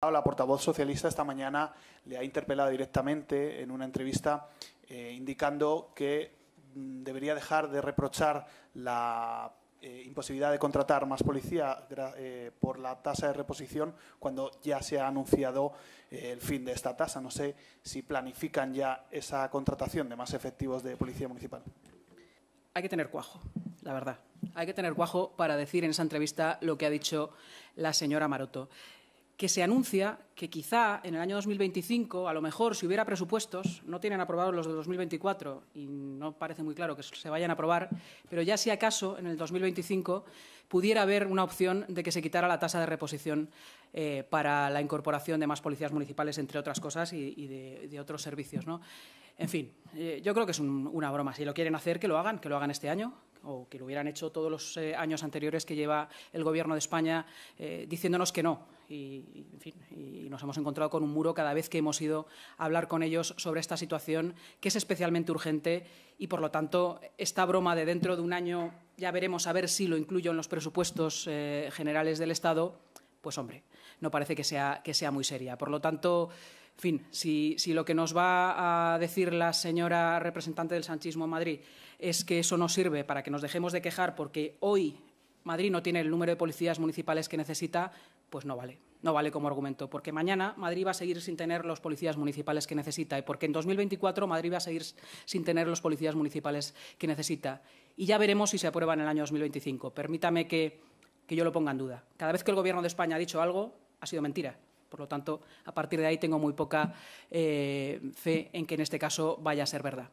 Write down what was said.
La portavoz socialista esta mañana le ha interpelado directamente en una entrevista eh, indicando que mm, debería dejar de reprochar la eh, imposibilidad de contratar más policía eh, por la tasa de reposición cuando ya se ha anunciado el fin de esta tasa. No sé si planifican ya esa contratación de más efectivos de policía municipal. Hay que tener cuajo, la verdad. Hay que tener cuajo para decir en esa entrevista lo que ha dicho la señora Maroto que se anuncia que quizá en el año 2025, a lo mejor si hubiera presupuestos, no tienen aprobados los de 2024 y no parece muy claro que se vayan a aprobar, pero ya si acaso en el 2025 pudiera haber una opción de que se quitara la tasa de reposición eh, para la incorporación de más policías municipales, entre otras cosas, y, de, otros servicios. ¿no? En fin, eh, yo creo que es una broma. Si lo quieren hacer, que lo hagan, que lo hagan este año, o que lo hubieran hecho todos los eh, años anteriores que lleva el Gobierno de España eh, diciéndonos que no. Y, nos hemos encontrado con un muro cada vez que hemos ido a hablar con ellos sobre esta situación, que es especialmente urgente y, por lo tanto, esta broma de dentro de un año ya veremos a ver si lo incluyo en los presupuestos eh, generales del Estado, pues hombre, no parece que sea, que sea muy seria. Por lo tanto, en fin, si, lo que nos va a decir la señora representante del sanchismo en Madrid es que eso no sirve para que nos dejemos de quejar porque hoy Madrid no tiene el número de policías municipales que necesita, pues no vale. No vale como argumento, porque mañana Madrid va a seguir sin tener los policías municipales que necesita y porque en 2024 Madrid va a seguir sin tener los policías municipales que necesita. Y ya veremos si se aprueba en el año 2025. Permítame que, que yo lo ponga en duda. Cada vez que el Gobierno de España ha dicho algo, ha sido mentira. Por lo tanto, a partir de ahí tengo muy poca eh, fe en que en este caso vaya a ser verdad.